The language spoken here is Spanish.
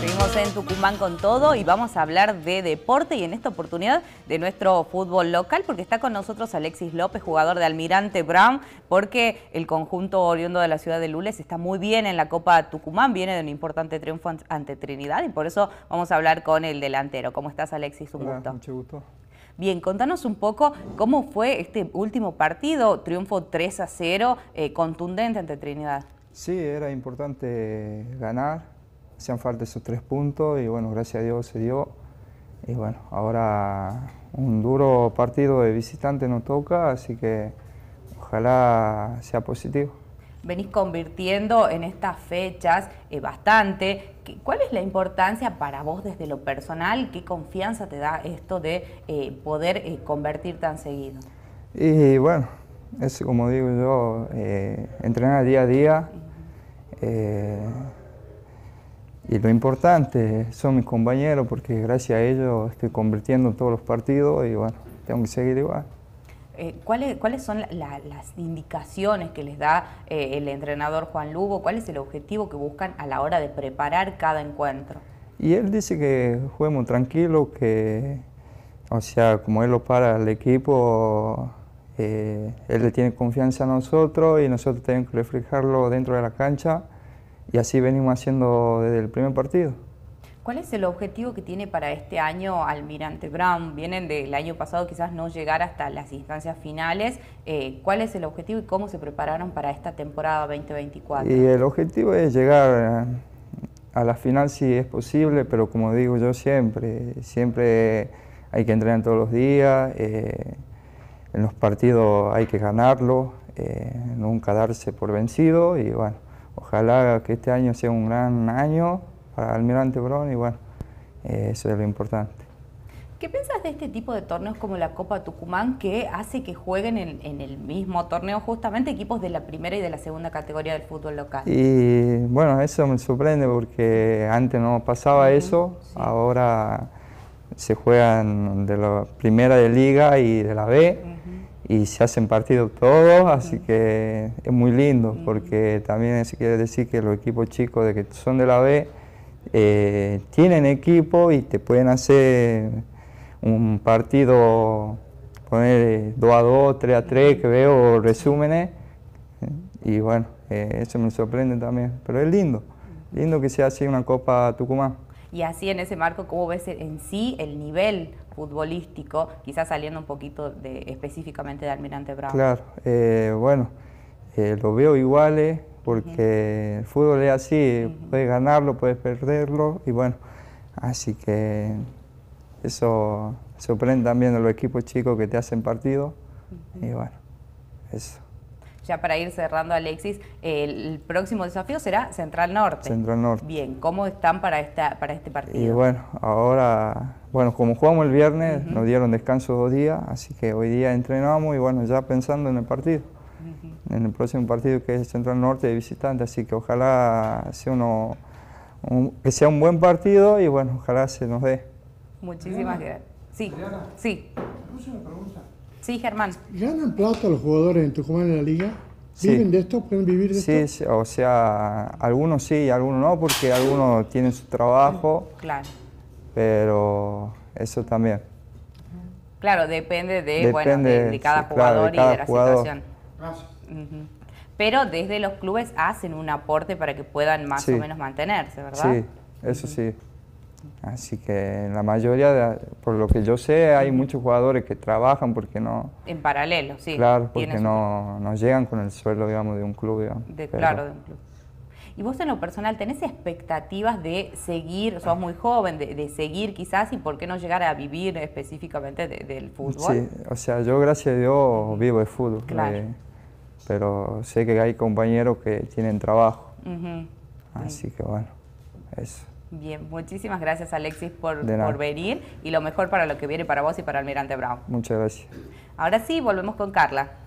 Seguimos en Tucumán con todo y vamos a hablar de deporte y en esta oportunidad de nuestro fútbol local porque está con nosotros Alexis López, jugador de Almirante Brown, porque el conjunto oriundo de la ciudad de Lules está muy bien en la Copa Tucumán, viene de un importante triunfo ante Trinidad y por eso vamos a hablar con el delantero. ¿Cómo estás Alexis? Un Hola, gusto. Mucho gusto. Bien, contanos un poco cómo fue este último partido, triunfo 3 a 0, eh, contundente ante Trinidad. Sí, era importante ganar, hacían falta esos tres puntos y bueno, gracias a Dios se dio. Y bueno, ahora un duro partido de visitante nos toca, así que ojalá sea positivo. Venís convirtiendo en estas fechas eh, bastante. ¿Cuál es la importancia para vos desde lo personal? ¿Qué confianza te da esto de eh, poder eh, convertir tan seguido? Y bueno, es como digo yo, entrenar día a día. Y lo importante son mis compañeros porque gracias a ellos estoy convirtiendo en todos los partidos y bueno, tengo que seguir igual. Eh, ¿cuáles, ¿Cuáles son las indicaciones que les da eh, el entrenador Juan Lugo? ¿Cuál es el objetivo que buscan a la hora de preparar cada encuentro? Y él dice que juguemos tranquilo, que, o sea, como él lo para el equipo, eh, él le tiene confianza a nosotros y nosotros tenemos que reflejarlo dentro de la cancha y así venimos haciendo desde el primer partido. ¿Cuál es el objetivo que tiene para este año Almirante Brown? Vienen del año pasado quizás no llegar hasta las instancias finales. Eh, ¿Cuál es el objetivo y cómo se prepararon para esta temporada 2024? Y el objetivo es llegar a la final si es posible, pero como digo yo siempre, siempre hay que entrenar todos los días, eh, en los partidos hay que ganarlo, eh, nunca darse por vencido y bueno, Ojalá que este año sea un gran año para Almirante Brown y bueno, eh, eso es lo importante. ¿Qué piensas de este tipo de torneos como la Copa Tucumán que hace que jueguen en, el mismo torneo justamente equipos de la primera y de la segunda categoría del fútbol local? Y bueno, eso me sorprende porque antes no pasaba eso, ahora se juegan de la primera de liga y de la B y se hacen partidos todos, así que es muy lindo, porque también se quiere decir que los equipos chicos de que son de la B eh, tienen equipo y te pueden hacer un partido, poner 2 eh, a 2, 3 a 3, que veo resúmenes, y bueno, eh, eso me sorprende también, pero es lindo, lindo que sea así una Copa Tucumán. Y así en ese marco, ¿cómo ves en sí el nivel futbolístico, quizás saliendo un poquito de, específicamente de Almirante Bravo? Claro, eh, bueno, eh, lo veo igual, eh, porque el fútbol es así, puedes ganarlo, puedes perderlo y bueno, así que eso sorprende también a los equipos chicos que te hacen partido y bueno, eso ya para ir cerrando, Alexis, el próximo desafío será Central Norte. Central Norte. Bien, ¿cómo están para, esta, para este partido? Y bueno, ahora, bueno, como jugamos el viernes, nos dieron descanso dos días, así que hoy día entrenamos y bueno, ya pensando en el partido. En el próximo partido que es Central Norte de visitante, así que ojalá sea uno, un, que sea un buen partido y bueno, ojalá se nos dé. Muchísimas gracias. Sí, sí. Sí, Germán. ¿Ganan plata los jugadores en Tucumán en la liga? ¿Viven de esto? ¿Pueden vivir de esto? Sí, o sea, algunos sí, algunos no, porque algunos tienen su trabajo. Claro. Pero eso también. Claro, depende de, bueno, de, cada jugador y de la situación. Pero desde los clubes hacen un aporte para que puedan más o menos mantenerse, ¿verdad? Sí, eso sí. Así que la mayoría, por lo que yo sé, hay muchos jugadores que trabajan porque no... En paralelo, sí. Claro, porque no, no, llegan con el sueldo, digamos, de un club, De, claro, de un club. ¿Y vos en lo personal tenés expectativas de seguir, sos muy joven, de, seguir quizás y por qué no llegar a vivir específicamente del fútbol? Sí, o sea, yo gracias a Dios vivo de fútbol, eh, claro. pero sé que hay compañeros que tienen trabajo, así que bueno, eso. Bien, muchísimas gracias Alexis por, por, venir y lo mejor para lo que viene para vos y para Almirante Brown. Muchas gracias. Ahora sí, volvemos con Carla.